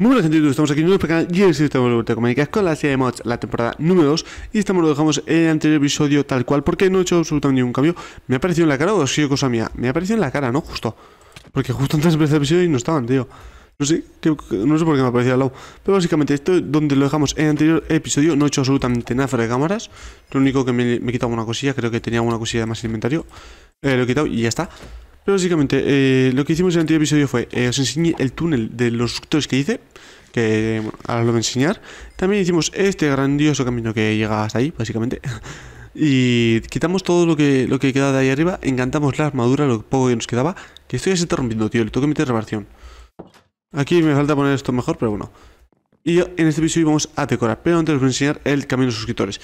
Muy buenas gente, estamos aquí en nuevo canal y es estamos de vuelta con la serie de mods, la temporada número 2 y estamos lo dejamos en el anterior episodio tal cual porque no he hecho absolutamente ningún cambio me ha aparecido en la cara o ha sido cosa mía, me ha aparecido en la cara, ¿no? Justo porque justo antes empezar el episodio y no estaban, tío no sé, no sé por qué me ha aparecido al lado pero básicamente esto donde lo dejamos en el anterior episodio no he hecho absolutamente nada fuera de cámaras lo único que me, he quitado una cosilla, creo que tenía una cosilla más en inventario eh, lo he quitado y ya está pero básicamente eh, lo que hicimos en el anterior episodio fue, eh, os enseñé el túnel de los suscriptores que hice que ahora lo voy a enseñar. También hicimos este grandioso camino que llega hasta ahí, básicamente. Y quitamos todo lo que, lo que queda de ahí arriba, encantamos la armadura, lo poco que nos quedaba. Que estoy así se rompiendo, tío, le tengo que meter Aquí me falta poner esto mejor, pero bueno. Y en este episodio vamos a decorar, pero antes os voy a enseñar el camino de suscriptores.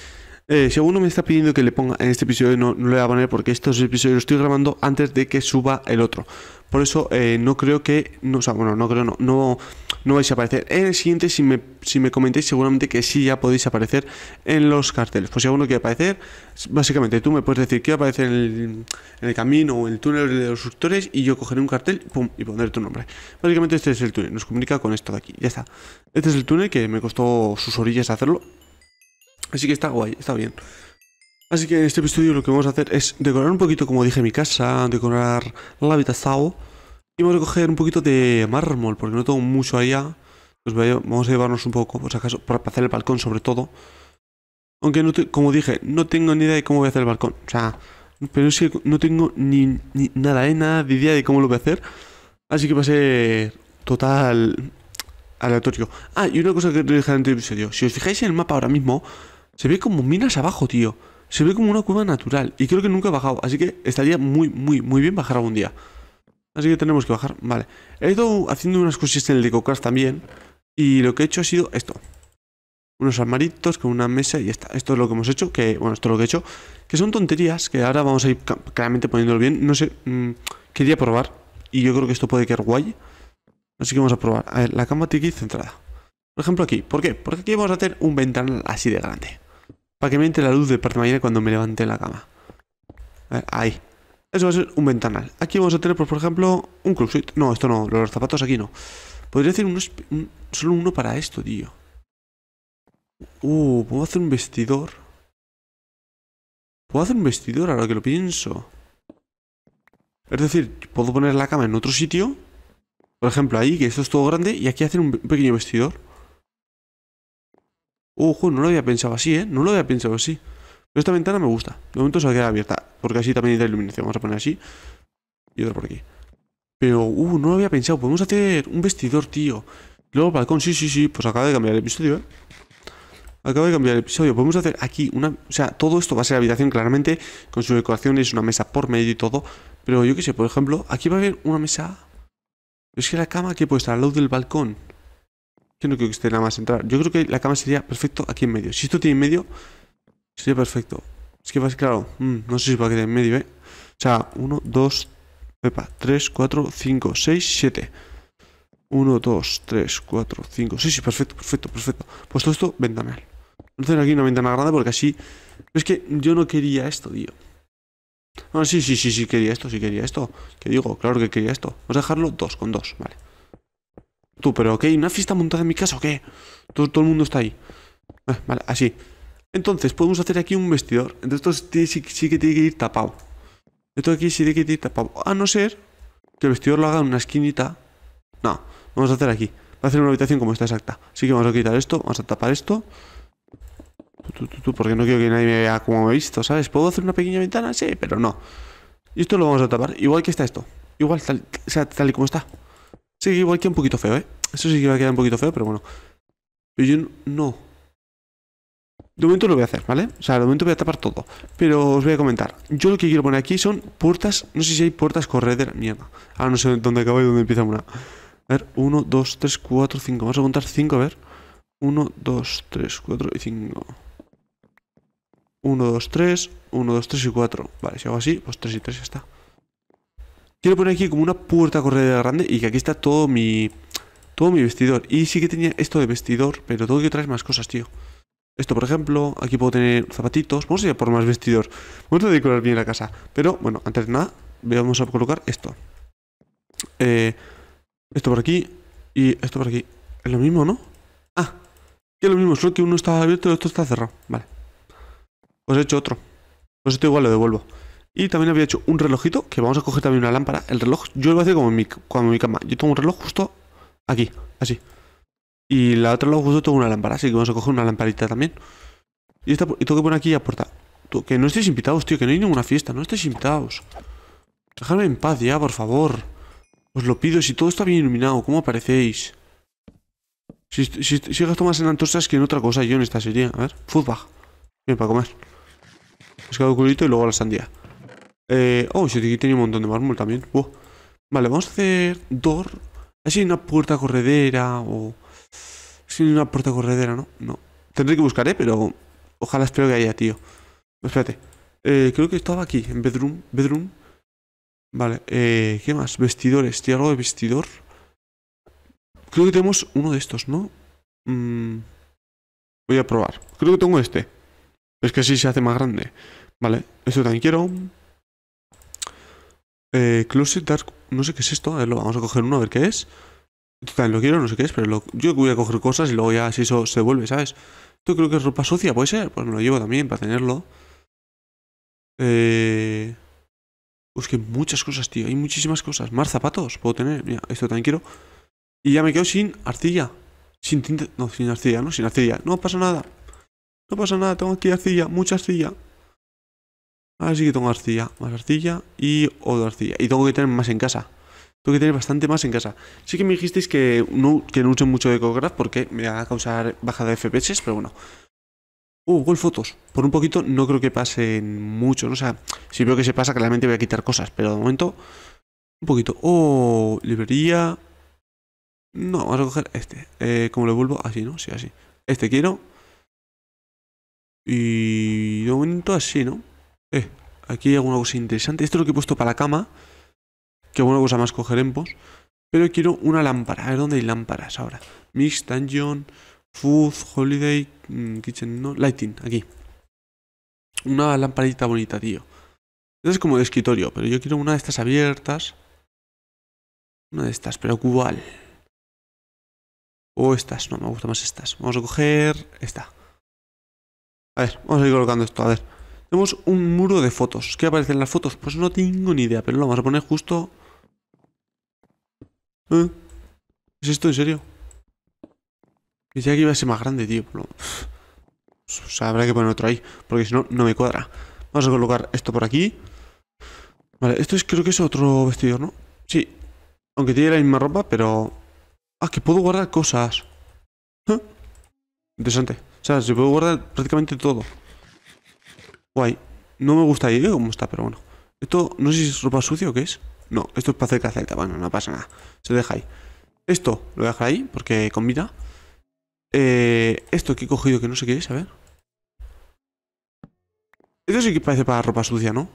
Eh, si alguno me está pidiendo que le ponga en este episodio, no, no le voy a poner porque estos episodios los estoy grabando antes de que suba el otro. Por eso eh, no creo que. No, bueno, no creo, no, no, no vais a aparecer. En el siguiente, si me, si me comentáis, seguramente que sí ya podéis aparecer en los carteles. Pues si alguno quiere aparecer, básicamente tú me puedes decir que va en el, en el camino o en el túnel de los suscriptores y yo cogeré un cartel y pondré tu nombre. Básicamente este es el túnel, nos comunica con esto de aquí, ya está. Este es el túnel que me costó sus orillas hacerlo, Así que está guay, está bien. Así que en este episodio lo que vamos a hacer es decorar un poquito, como dije, mi casa, decorar la habitación. Y vamos a coger un poquito de mármol, porque no tengo mucho allá. Pues vamos a llevarnos un poco, por si acaso, para hacer el balcón sobre todo. Aunque, como dije, no tengo ni idea de cómo voy a hacer el balcón. O sea, pero es no tengo ni, nada, ¿eh? Nada de idea de cómo lo voy a hacer. Así que va a ser total aleatorio. Ah, y una cosa que te dejar en el episodio. Si os fijáis en el mapa ahora mismo, se ve como minas abajo, tío. Se ve como una cueva natural. Y creo que nunca he bajado. Así que estaría muy, muy, muy bien bajar algún día. Así que tenemos que bajar. Vale. He ido haciendo unas cosillas en el cocas también. Y lo que he hecho ha sido esto. Unos armaritos con una mesa y está. Esto es lo que hemos hecho. Que, bueno, esto es lo que he hecho. Que son tonterías. Que ahora vamos a ir claramente poniéndolo bien. No sé. Mm, quería probar. Y yo creo que esto puede quedar guay. Así que vamos a probar. A ver, la cama tiki centrada. Por ejemplo aquí. ¿Por qué? Porque aquí vamos a hacer un ventanal así de grande para que me entre la luz de parte mañana cuando me levante la cama. A ver, ahí. Eso va a ser un ventanal. Aquí vamos a tener, pues, por ejemplo, un closet. No, esto no, los zapatos aquí no. Podría hacer un, solo uno para esto, tío. Uh, ¿puedo hacer un vestidor? ¿Puedo hacer un vestidor ahora que lo pienso? Es decir, puedo poner la cama en otro sitio. Por ejemplo, ahí, que esto es todo grande, y aquí hacer un pequeño vestidor. Ojo, uh, no lo había pensado así, ¿eh? No lo había pensado así. Pero esta ventana me gusta. De momento se va a quedar abierta. Porque así también hay iluminación. Vamos a poner así. Y otra por aquí. Pero, uh, no lo había pensado. Podemos hacer un vestidor, tío. Luego balcón, sí, sí, sí. Pues acaba de cambiar el episodio, ¿eh? Acaba de cambiar el episodio. Podemos hacer aquí una... O sea, todo esto va a ser habitación, claramente. Con sus decoraciones, una mesa por medio y todo. Pero yo qué sé, por ejemplo, aquí va a haber una mesa... Es que la cama que puede estar al lado del balcón. Yo no creo que esté nada más entrar. Yo creo que la cama sería perfecto aquí en medio. Si esto tiene en medio, sería perfecto. Es que, claro, mmm, no sé si va a quedar en medio, ¿eh? O sea, 1, 2, 3, 4, 5, 6, 7. 1, 2, 3, 4, 5, sí sí, perfecto, perfecto, perfecto. Pues todo esto, ventanal. No a aquí una ventana grande porque así... es que yo no quería esto, tío. Ah, sí, sí, sí, sí quería esto, sí quería esto. Que digo, claro que quería esto. Vamos a dejarlo 2, con 2, vale. Tú, pero ¿qué? ¿Una fiesta montada en mi casa o qué? Todo, el mundo está ahí. Ah, vale, así. Entonces, podemos hacer aquí un vestidor. Entonces, esto sí, que tiene que ir tapado. Esto aquí sí tiene que ir tapado. A no ser que el vestidor lo haga en una esquinita. No, vamos a hacer aquí. Va a hacer una habitación como esta exacta. Así que vamos a quitar esto, vamos a tapar esto. porque no quiero que nadie me vea como me he visto, ¿sabes? ¿Puedo hacer una pequeña ventana? Sí, pero no. Y esto lo vamos a tapar. Igual que está esto. Igual, sea, tal y como está. Sí, igual queda un poquito feo, ¿eh? Eso sí que va a quedar un poquito feo, pero bueno. Pero yo no. De momento lo voy a hacer, ¿vale? O sea, de momento voy a tapar todo. Pero os voy a comentar. Yo lo que quiero poner aquí son puertas. No sé si hay puertas correderas. Mierda. Ahora no sé dónde acaba y dónde empieza una. A ver, 1, 2, 3, 4, 5. Vamos a contar 5, a ver. 1, 2, 3, 4 y 5. 1, 2, 3, 1, 2, 3 y 4. Vale, si hago así, pues 3 y 3 ya está. Quiero poner aquí como una puerta corredera grande y que aquí está todo mi... Todo mi vestidor. Y sí que tenía esto de vestidor, pero tengo que traer más cosas, tío. Esto, por ejemplo, aquí puedo tener zapatitos. Vamos a ir por más vestidor. Vamos a decorar bien la casa. Pero, bueno, antes de nada, vamos a colocar esto. Eh, esto por aquí y esto por aquí. Es lo mismo, ¿no? Ah, que es lo mismo, solo que uno está abierto y otro está cerrado. Vale. Pues he hecho otro. Pues esto igual lo devuelvo. Y también había hecho un relojito, que vamos a coger también una lámpara. El reloj, yo lo voy a hacer como en mi, cama. Yo tengo un reloj justo aquí, así. Y la otra lado justo tengo una lámpara, así que vamos a coger una lamparita también. Y, tengo que poner aquí a puerta. que no estéis invitados, tío, que no hay ninguna fiesta, no estéis invitados. Dejadme en paz ya, por favor. Os lo pido, si todo está bien iluminado, ¿cómo aparecéis? Si, si, si más en antorchas que en otra cosa yo en esta serie. A ver, foodbag. Bien, para comer. Pescado culito y luego la sandía. Eh, oh, si aquí tenía un montón de mármol también. Vale, vamos a hacer door. Así una puerta corredera o... Si una puerta corredera, ¿no? No. Tendré que buscar, ¿eh? Pero ojalá espero que haya, tío. Espérate. Eh, creo que estaba aquí, en bedroom. Bedroom. Vale. Eh, ¿Qué más? Vestidores. tío, algo de vestidor? Creo que tenemos uno de estos, ¿no? Mm. Voy a probar. Creo que tengo este. Es que así se hace más grande. Vale. Esto también quiero. Eh, Closet Dark, no sé qué es esto, a ver, vamos a coger uno a ver qué es. También lo quiero, no sé qué es, pero yo voy a coger cosas y luego ya si eso se vuelve, ¿sabes? Esto creo que es ropa sucia, ¿puede ser? Pues me lo llevo también para tenerlo. Eh... Pues que muchas cosas, tío, hay muchísimas cosas. Más zapatos puedo tener, mira, esto también quiero. Y ya me quedo sin arcilla. Sin tinta, no, sin arcilla, no, sin arcilla. No pasa nada. No pasa nada, tengo aquí arcilla, mucha arcilla. Así que tengo arcilla, más arcilla y otra arcilla. Y tengo que tener más en casa. Tengo que tener bastante más en casa. Sí que me dijisteis que no, que no usen mucho de porque me va a causar baja de FPS, pero bueno. Uh, gol fotos. Por un poquito no creo que pasen mucho. ¿no? O sea, si veo que se pasa, claramente voy a quitar cosas. Pero de momento, un poquito. Oh, librería. No, vamos a coger este. Eh, como ¿Cómo lo vuelvo? Así, ¿no? Sí, así. Este quiero. Y de momento así, ¿no? Eh, aquí hay alguna cosa interesante. Esto es lo que he puesto para la cama. Que buena pues cosa más coger cogeremos. Pero quiero una lámpara. A ver dónde hay lámparas ahora. Mix, Dungeon, Food, Holiday, mm, Kitchen, no, Lighting, aquí. Una lamparita bonita, tío. Esta es como de escritorio, pero yo quiero una de estas abiertas. Una de estas, pero ¿cuál? O estas, no, me gustan más estas. Vamos a coger esta. A ver, vamos a ir colocando esto, a ver. Tenemos un muro de fotos. ¿Qué aparecen las fotos? Pues no tengo ni idea, pero lo vamos a poner justo... ¿Eh? ¿Es esto en serio? Pensé que iba a ser más grande, tío. O sea, habrá que poner otro ahí, porque si no, no me cuadra. Vamos a colocar esto por aquí. Vale, esto es creo que es otro vestidor, ¿no? Sí. Aunque tiene la misma ropa, pero... Ah, que puedo guardar cosas. ¿Eh? Interesante. O sea, se puede guardar prácticamente todo guay, no me gusta ahí ¿Cómo está, pero bueno. Esto, no sé si es ropa sucia o qué es. No, esto es para hacer caceta bueno, no pasa nada. Se deja ahí. Esto lo voy a dejar ahí porque combina. Eh, esto que he cogido que no sé qué es, a ver. Esto sí que parece para ropa sucia, ¿no?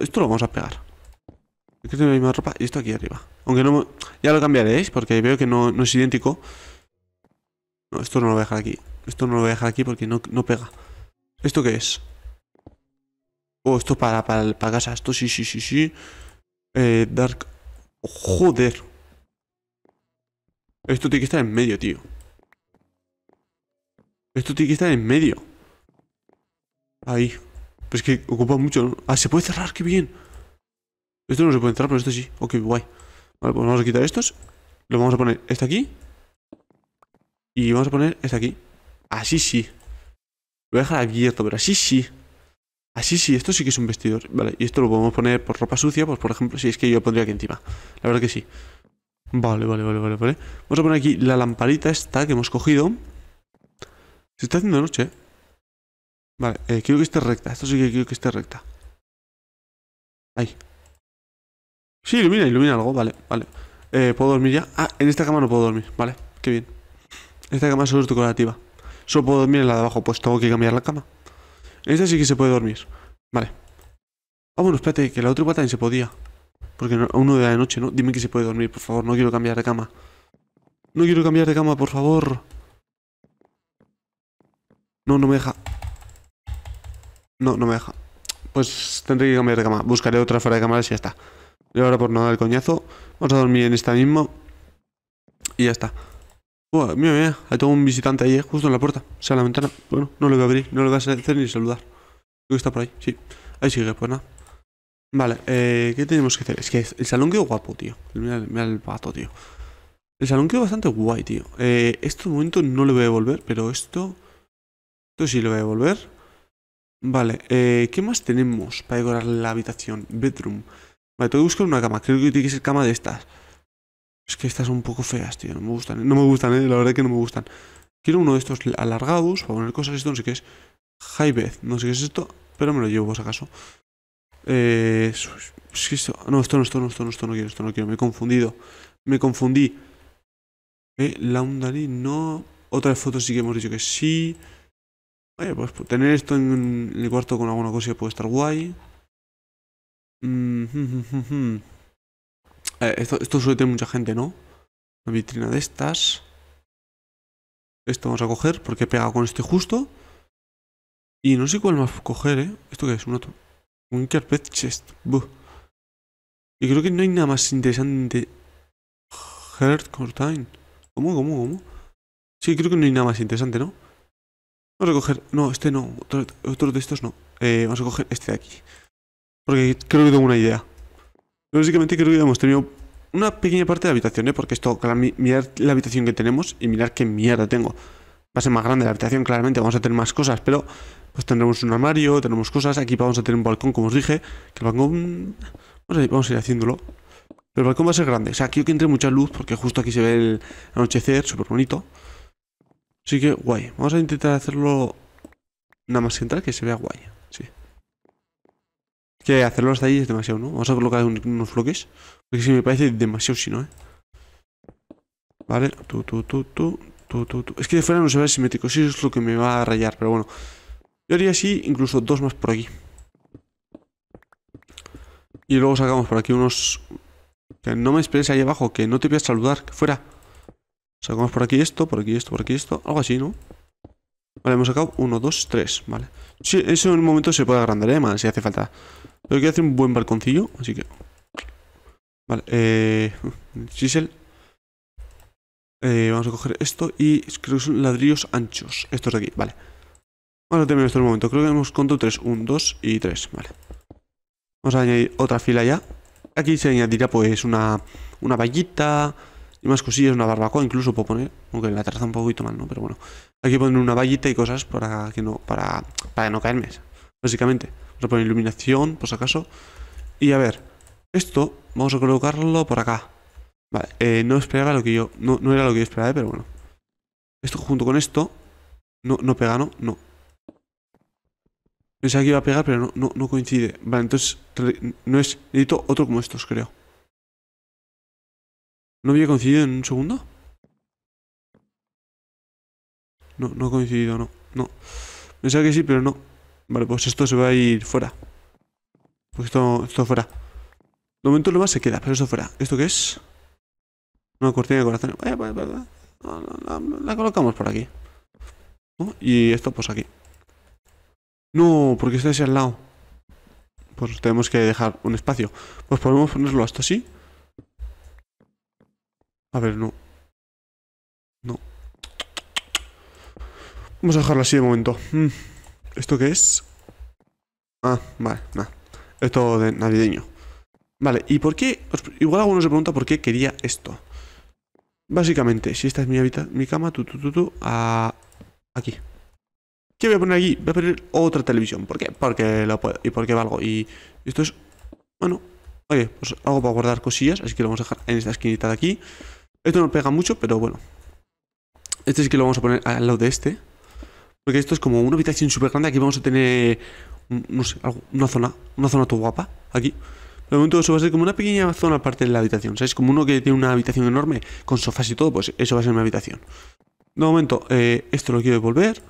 Esto, lo vamos a pegar. Aquí la misma ropa y esto aquí arriba. Aunque no... Ya lo cambiaréis porque veo que no, es idéntico. No, esto no lo voy a dejar aquí. Esto no lo voy a dejar aquí porque no, no pega. ¿Esto qué es? Oh, esto para, para, para casa. Esto sí, sí, sí, sí. Eh, Dark. joder. Esto tiene que estar en medio, tío. Esto tiene que estar en medio. Ahí. Pero es que ocupa mucho. Ah, se puede cerrar, qué bien. Esto no se puede entrar, pero esto sí. Ok, guay. Vale, pues vamos a quitar estos. Lo vamos a poner este aquí. Y vamos a poner este aquí. Así sí. Lo voy a dejar abierto, pero así sí. Así ah, sí, esto sí que es un vestidor. Vale, y esto lo podemos poner por ropa sucia, pues por ejemplo, si es que yo pondría aquí encima. La verdad que sí. Vale, vale, vale, vale, vale. Vamos a poner aquí la lamparita esta que hemos cogido. Se está haciendo noche. ¿eh? Vale, eh, quiero que esté recta. Esto sí que quiero que esté recta. Ahí. Sí, ilumina, ilumina algo. Vale, vale. Eh, ¿Puedo dormir ya? Ah, en esta cama no puedo dormir. Vale, qué bien. Esta cama solo es decorativa. Solo puedo dormir en la de abajo, pues tengo que cambiar la cama. Esta sí que se puede dormir. Vale. Ah, bueno, espérate, que la otra igual también se podía. Porque a uno de la noche, ¿no? Dime que se puede dormir, por favor. No quiero cambiar de cama. No quiero cambiar de cama, por favor. No, no me deja. No, no me deja. Pues tendré que cambiar de cama. Buscaré otra fuera de cámara y ya está. Y ahora por nada el coñazo. Vamos a dormir en esta misma. Y ya está mira, mira, ahí tengo un visitante ahí, eh, justo en la puerta. O sea, la ventana. Bueno, no le voy a abrir, no le voy a hacer ni saludar. Creo que está por ahí, sí. Ahí sigue, pues nada. Vale, eh, ¿qué tenemos que hacer? Es que el salón quedó guapo, tío. Mira, el pato, tío. El salón quedó bastante guay, tío. Eh, esto de momento no le voy a devolver, pero esto... Esto sí lo voy a devolver. Vale, eh, ¿qué más tenemos para decorar la habitación? Bedroom. Vale, tengo que buscar una cama. Creo que tiene que ser cama de estas. Es que estas son un poco feas, tío. No me gustan. ¿eh? No me gustan, ¿eh? La verdad es que no me gustan. Quiero uno de estos alargados para poner cosas. Esto no sé qué es. Jaibez. No sé qué es esto, pero me lo llevo, por si acaso. Eh, es que esto, no, esto no, esto no, esto no, esto no quiero, esto no quiero. Me he confundido. Me confundí. Eh, Laundry no. Otra foto sí que hemos dicho que sí. Oye, pues, pues tener esto en el cuarto con alguna cosa puede estar guay. mmm, eh, esto, suele tener mucha gente, ¿no? Una vitrina de estas. Esto vamos a coger porque pega con este justo. Y no sé cuál más coger, ¿eh? ¿Esto qué es? Un, otro. un carpet chest. Y creo que no hay nada más interesante. Heart Cortine ¿Cómo, cómo, cómo? Sí, creo que no hay nada más interesante, ¿no? Vamos a coger... No, este no. Otro, de estos no. Eh, vamos a coger este de aquí. Porque creo que tengo una idea. Básicamente creo que hemos tenido una pequeña parte de la habitación, ¿eh? Porque esto, mirar la habitación que tenemos y mirar qué mierda tengo. Va a ser más grande la habitación, claramente, vamos a tener más cosas, pero pues tendremos un armario, tenemos cosas. Aquí vamos a tener un balcón, como os dije, que el balcón... Vamos a ir, a haciéndolo. Pero el balcón va a ser grande. O sea, quiero que entre mucha luz porque justo aquí se ve el anochecer, súper bonito. Así que guay. Vamos a intentar hacerlo nada más central, que se vea guay que hacerlo hasta ahí es demasiado, ¿no? Vamos a colocar unos bloques. Porque si me parece demasiado, si no, ¿eh? Vale, tú, tú, tú, tú, tú, tú, Es que de fuera no se ve simétrico, sí es lo que me va a rayar, pero bueno. Yo haría así, incluso dos más por aquí. Y luego sacamos por aquí unos... Que no me esperes ahí abajo, que no te voy a saludar, que fuera. Sacamos por aquí esto, por aquí esto, por aquí esto, algo así, ¿no? Vale, hemos sacado uno, dos, tres, vale. Sí, eso en un momento se puede agrandar, ¿eh? Más, si hace falta. Tengo que hacer un buen balconcillo, así que... Vale, eh... Chisel. Eh, vamos a coger esto y creo que son ladrillos anchos. Estos de aquí, vale. Vamos a terminar esto en momento. Creo que hemos contado 3, 1, 2 y 3, vale. Vamos a añadir otra fila ya. Aquí se añadirá pues una, una vallita y más cosillas, una barbacoa incluso puedo poner, aunque la traza un poquito mal, ¿no? Pero bueno, aquí poner una vallita y cosas para que no, para, para no caerme, básicamente por iluminación, por si acaso. Y a ver, esto vamos a colocarlo por acá. Vale, eh, no esperaba lo que yo... No, no, era lo que yo esperaba, pero bueno. Esto junto con esto... No, no pega, ¿no? No. Pensaba que iba a pegar, pero no, no, no coincide. Vale, entonces no es... Necesito otro como estos, creo. ¿No había coincidido en un segundo? No, no ha coincidido, no. No. Pensaba que sí, pero no. Vale, pues esto se va a ir fuera. Pues esto, esto fuera. De momento lo más se queda, pero esto fuera. ¿Esto qué es? Una cortina de corazón. Eh, la, colocamos por aquí. Y esto pues aquí. No, porque está ese al lado. Pues tenemos que dejar un espacio. Pues podemos ponerlo hasta así. A ver, no. No. Vamos a dejarlo así de momento. Mm. ¿Esto qué es? Ah, vale, nada. Esto de navideño. Vale, ¿y por qué? Igual algunos se pregunta por qué quería esto. Básicamente, si esta es mi, mi cama, tu, tu, tu, tu, a... aquí. ¿Qué voy a poner aquí? Voy a poner otra televisión. ¿Por qué? Porque lo puedo y porque valgo. Y esto es... Bueno, oye, pues algo para guardar cosillas, así que lo vamos a dejar en esta esquinita de aquí. Esto no pega mucho, pero bueno. Este es que lo vamos a poner al lado de este. Porque esto es como una habitación súper grande. Aquí vamos a tener, mm, no sé, una zona, una zona todo guapa. Aquí. De momento eso va a ser como una pequeña zona aparte de la habitación. ¿Sabes? Como uno que tiene una habitación enorme con sofás y todo, pues eso va a ser mi habitación. De momento, eh, esto lo quiero devolver.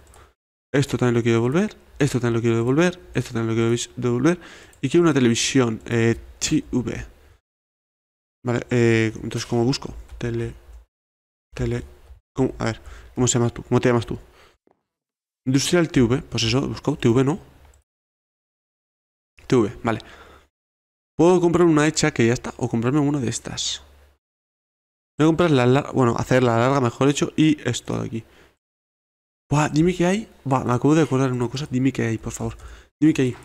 Esto también lo quiero devolver. Esto también lo quiero devolver. Esto también lo quiero devolver. Y quiero una televisión eh, TV. Vale, eh, entonces, ¿cómo busco? Tele. Tele. A ver, ¿cómo, se llamas tú? ¿cómo te llamas tú? Industrial TV, pues eso, busco TV, ¿no? TV, vale. Puedo comprar una hecha que ya está, o comprarme una de estas. Voy a comprar la larga, bueno, hacer la larga, mejor hecho, y esto de aquí. Buah, dime que hay. Va, me acabo de acordar una cosa, dime que hay, por favor. Dime que hay.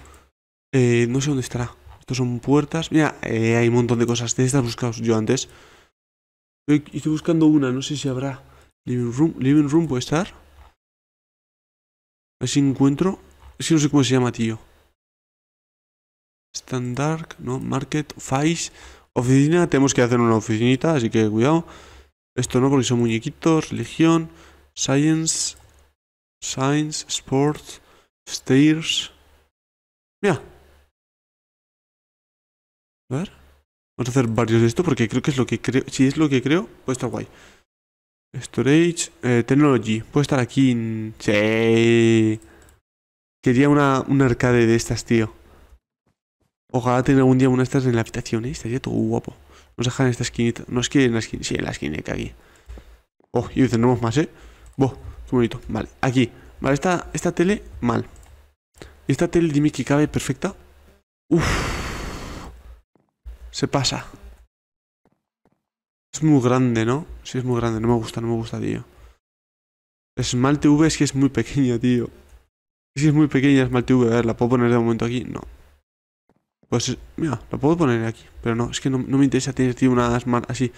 Eh, no sé dónde estará. Estos son puertas. Mira, eh, hay un montón de cosas. De estas buscados yo antes. estoy buscando una, no sé si habrá. Living room, living room puede estar. A ver si encuentro. Es que no sé cómo se llama, tío. Standard, ¿no? Market, Fice. Oficina, tenemos que hacer una oficinita, así que cuidado. Esto no, porque son muñequitos, religión, science, science, sports, stairs. Mira. A ver. Vamos a hacer varios de esto porque creo que es lo que creo. Si es lo que creo, pues está guay. Storage eh, Technology. Puede estar aquí. Sí. Quería una, un arcade de estas, tío. Ojalá tenga algún día una de estas en la habitación, ¿eh? Estaría todo guapo. Nos dejan en esta esquinita. No es que en la esquina. Sí, en la esquinita aquí. Oh, y tenemos más, ¿eh? Boh, qué bonito. Vale, aquí. Vale, esta, esta tele, mal. esta tele, dime que cabe perfecta. Uff Se pasa. Es muy grande, ¿no? Sí, es muy grande. No me gusta, no me gusta, tío. Esmalte V es que es muy pequeña, tío. Si es muy pequeña Esmalte V. A ver, ¿la puedo poner de momento aquí? No. Pues, mira, la puedo poner aquí. Pero no, es que no, me interesa tener, tío, una más así.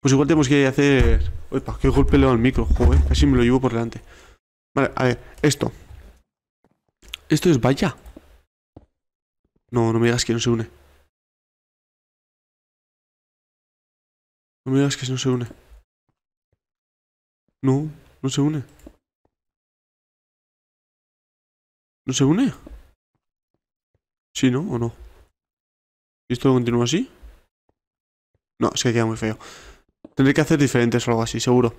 Pues igual tenemos que hacer... pa qué golpe le dado al micro, joder. así me lo llevo por delante. Vale, a ver, esto. ¿Esto es vaya No, no me digas que no se une. No me digas que no se une. No, no se une. ¿No se une? ¿Sí, no? ¿O no? ¿Y esto continúa así? No, es que queda muy feo. Tendré que hacer diferentes o algo así, seguro.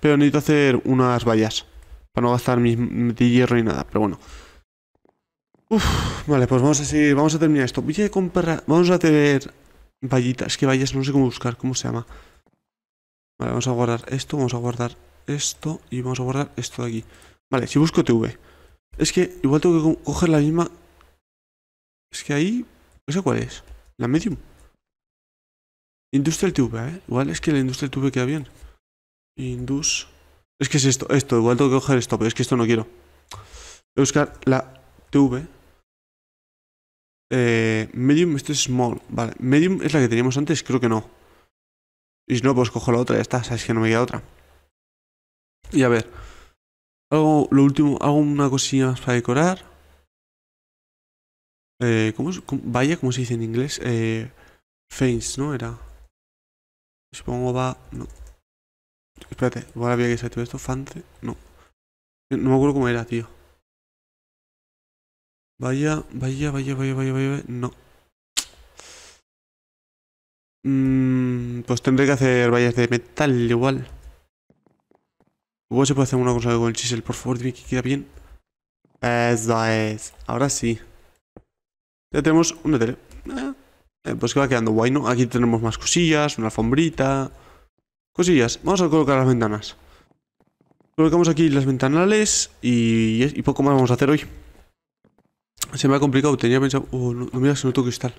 Pero necesito hacer unas vallas. Para no gastar mi hierro ni nada, pero bueno. Uf, vale, pues vamos a seguir, vamos a terminar esto. Voy a comprar, vamos a tener vallitas, que vallas, no sé cómo buscar, cómo se llama. Vale, vamos a guardar esto, vamos a guardar esto y vamos a guardar esto de aquí. Vale, si busco TV. Es que igual tengo que coger la misma... Es que ahí... No sé cuál es. La medium. Industrial TV, ¿eh? Igual es que la Industrial TV queda bien. Indus... Es que es esto, esto. Igual tengo que coger esto, pero es que esto no quiero. Voy a buscar la TV. Eh, medium, esto es small. Vale, medium es la que teníamos antes, creo que no. Y si no, pues cojo la otra, ya está, sabes que no me queda otra. Y a ver, hago lo último, hago una cosilla más para decorar. Eh, ¿cómo, es? vaya, ¿cómo se dice en inglés? Eh, fence, ¿no? Era. Supongo va. No. Espérate, igual había que todo esto. fante, No. No me acuerdo cómo era, tío. Vaya, vaya, vaya, vaya, vaya, vaya. No. Mm, pues tendré que hacer vallas de metal igual. Luego se puede hacer una cosa con el chisel, por favor, dime que queda bien. Eso es. Ahora sí. Ya tenemos una tele. Eh, eh, pues que va quedando guay, ¿no? Aquí tenemos más cosillas, una alfombrita. Cosillas. Vamos a colocar las ventanas. Colocamos aquí las ventanales y, poco más vamos a hacer hoy. Se me ha complicado, tenía pensado... Oh, no, no cristal.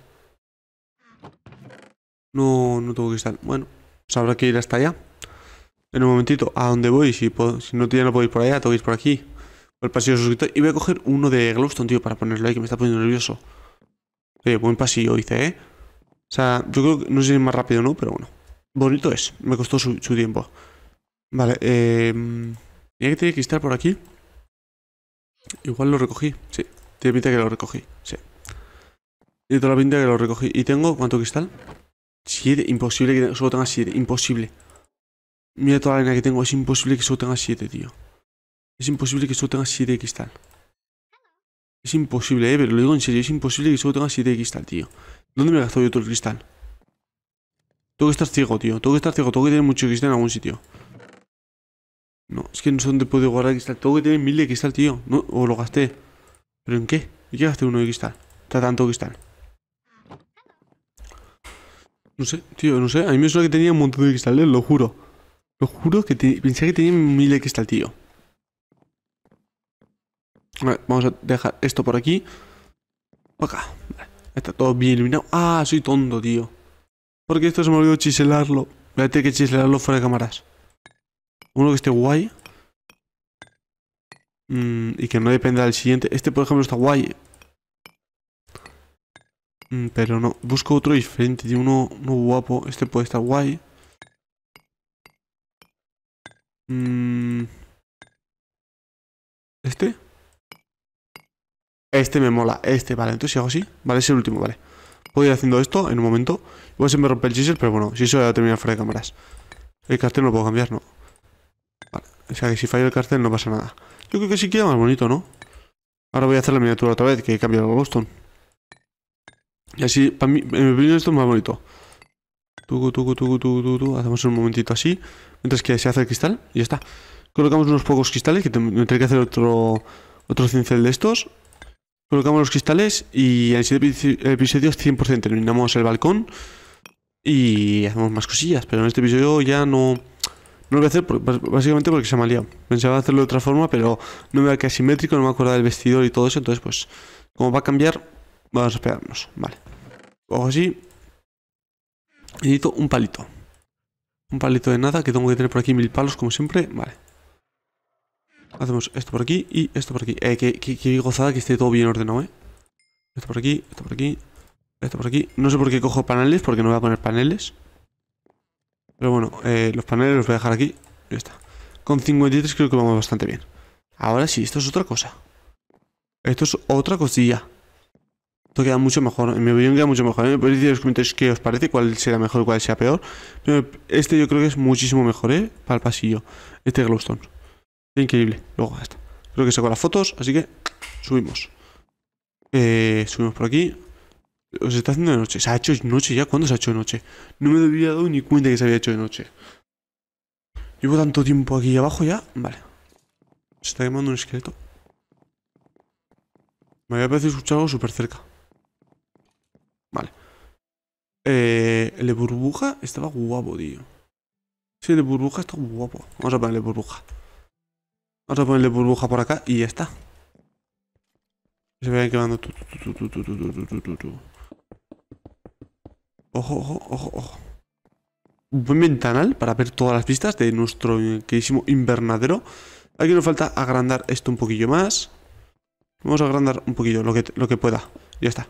No, no tengo cristal. Bueno, pues habrá que ir hasta allá. En un momentito, ¿a dónde voy? Si, si no, tiene, no puedo ir por allá, tengo que ir por aquí. Por el pasillo suscrito. Y voy a coger uno de Glowstone, tío, para ponerlo ahí, que me está poniendo nervioso. Oye, buen pasillo hice, ¿eh? O sea, yo creo que no sé si es más rápido o no, pero bueno. Bonito es, me costó su, tiempo. Vale, eh... ¿Tiene que tener cristal por aquí. Igual lo recogí, sí. Tiene pinta que lo recogí, sí. Tiene toda la pinta que lo recogí. ¿Y tengo cuánto cristal? 7, imposible que solo tenga 7, imposible. Mira toda la arena que tengo, es imposible que solo tenga 7, tío. Es imposible que solo tenga 7 cristal. Es imposible, eh, pero lo digo en serio, es imposible que solo tenga 7 cristal, tío. ¿Dónde me he gastado yo todo el cristal? Tengo que estar ciego, tío. Tengo que estar ciego, tengo que tener mucho cristal en algún sitio. No, es que no sé dónde puedo guardar cristal. Tengo que tener mil de cristal, tío. No, o lo gasté. ¿Pero en qué? ¿Y qué gasté uno de cristal? Está tanto cristal. No sé, tío, no sé. A mí me suena que tenía un montón de cristales, eh, lo juro. Lo juro que pensé que tenía mil de cristal, tío. A ver, vamos a dejar esto por aquí. Acá. Está todo bien iluminado. Ah, soy tonto, tío. Porque esto se me olvidó chiselarlo. Voy que chiselarlo fuera de cámaras. Uno que esté guay. Mm, y que no dependa del siguiente. Este, por ejemplo, está guay. Mm, pero no, busco otro diferente, de uno, uno guapo. Este puede estar guay. Mm. ¿Este? Este me mola, este, vale, entonces si hago así Vale, es el último, vale Puedo ir haciendo esto en un momento Igual se me rompe el chisel, pero bueno, si eso ya termina fuera de cámaras El cartel no lo puedo cambiar, no Vale, o sea que si fallo el cartel no pasa nada Yo creo que sí queda más bonito, ¿no? Ahora voy a hacer la miniatura otra vez, que cambiado el Boston y así, para mí, en mi opinión, esto es más bonito. Hacemos un momentito así. Mientras que se hace el cristal y ya está. Colocamos unos pocos cristales, que tendré que hacer otro, otro cincel de estos. Colocamos los cristales y en episodio episodios 100% terminamos el balcón. Y hacemos más cosillas, pero en este episodio ya no... No lo voy a hacer básicamente porque se me ha liado. Pensaba hacerlo de otra forma, pero no me va a quedar simétrico, no me acuerdo del vestidor y todo eso. Entonces, pues, como va a cambiar, Vamos a esperarnos, vale. Cojo así. necesito un palito. Un palito de nada, que tengo que tener por aquí mil palos, como siempre. Vale. Hacemos esto por aquí y esto por aquí. Eh, que, gozada que esté todo bien ordenado, eh. Esto por aquí, esto por aquí, esto por aquí. No sé por qué cojo paneles, porque no voy a poner paneles. Pero bueno, eh, los paneles los voy a dejar aquí. Ya está. Con 53 creo que vamos bastante bien. Ahora sí, esto es otra cosa. Esto es otra cosilla. Esto queda mucho mejor, me mi opinión queda mucho mejor. Me podéis decir en los comentarios qué os parece, cuál será mejor y cuál sea peor. este yo creo que es muchísimo mejor, ¿eh? Para el pasillo. Este Glowstone. Increíble. Luego está. Creo que saco las fotos, así que subimos. Eh, subimos por aquí. Se está haciendo de noche. Se ha hecho de noche ya. ¿Cuándo se ha hecho de noche? No me había dado ni cuenta que se había hecho de noche. Llevo tanto tiempo aquí abajo ya. Vale. Se está quemando un esqueleto. Me había parecido escuchar algo súper cerca. Eh, el de burbuja estaba guapo, tío. Sí, el de burbuja está guapo. Vamos a ponerle burbuja. Vamos a ponerle burbuja por acá y ya está. Se vayan quemando. Ojo, ojo, ojo, ojo. Un buen ventanal para ver todas las pistas de nuestro queridísimo invernadero. Aquí nos falta agrandar esto un poquillo más. Vamos a agrandar un poquillo lo que, lo que pueda. Ya está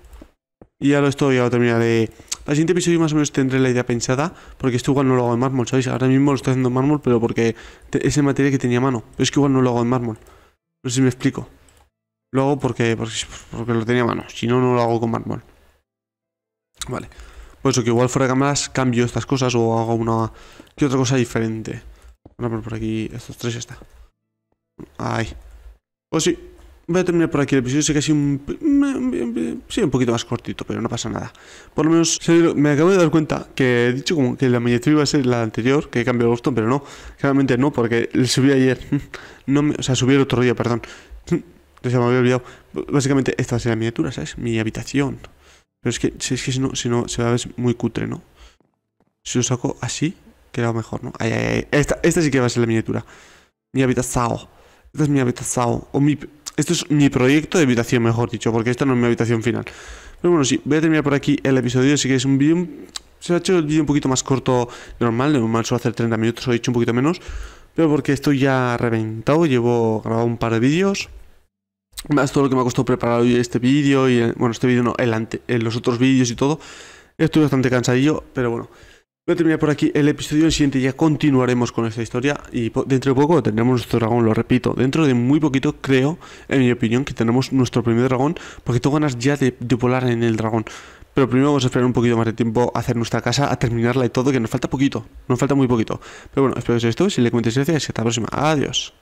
y ya lo estoy, ya lo terminaré. Al siguiente episodio más o menos tendré la idea pensada, porque esto igual no lo hago en mármol, ¿sabéis? Ahora mismo lo estoy haciendo en mármol, pero porque es el material que tenía a mano. Pero es que igual no lo hago en mármol. No sé si me explico. Lo hago porque, porque, porque lo tenía a mano. Si no, no lo hago con mármol. Vale. Pues eso, que igual fuera de cámaras cambio estas cosas o hago una... ¿Qué otra cosa diferente? Vamos por aquí estos tres ya está. Ahí. Pues sí, Voy a terminar por aquí el episodio, sé que ha sido un... Sí, un poquito más cortito, pero no pasa nada. Por lo menos me acabo de dar cuenta que he dicho como que la miniatura iba a ser la anterior, que he cambiado el gusto, pero no, claramente no, porque le subí ayer. No O sea, subí el otro día, perdón. Entonces me había olvidado. Básicamente esta va a ser la miniatura, ¿sabes? Mi habitación. Pero es que, si, es que si, no, si no, se va a ver muy cutre, ¿no? Si lo saco así, queda mejor, ¿no? Ay, Esta, sí que va a ser la miniatura. Mi habitación. Esta es mi habitación. O mi... Esto es mi proyecto de habitación, mejor dicho, porque esta no es mi habitación final. Pero bueno, sí, voy a terminar por aquí el episodio, Si queréis un vídeo... Se ha hecho el vídeo un poquito más corto de normal, de normal suelo hacer 30 minutos, he hecho un poquito menos, pero porque estoy ya reventado, llevo grabado un par de vídeos, más todo lo que me ha costado preparar hoy este vídeo, y bueno, este vídeo no, el ante, en eh, los otros vídeos y todo, estoy bastante cansadillo, pero bueno... Voy a terminar por aquí el episodio. siguiente ya continuaremos con esta historia. Y dentro de poco tendremos nuestro dragón, lo repito. Dentro de muy poquito, creo, en mi opinión, que tenemos nuestro primer dragón. Porque tengo ganas ya de, volar en el dragón. Pero primero vamos a esperar un poquito más de tiempo a hacer nuestra casa, a terminarla y todo, que nos falta poquito. Nos falta muy poquito. Pero bueno, espero que os haya Si le comentéis gracias, hasta la próxima. Adiós.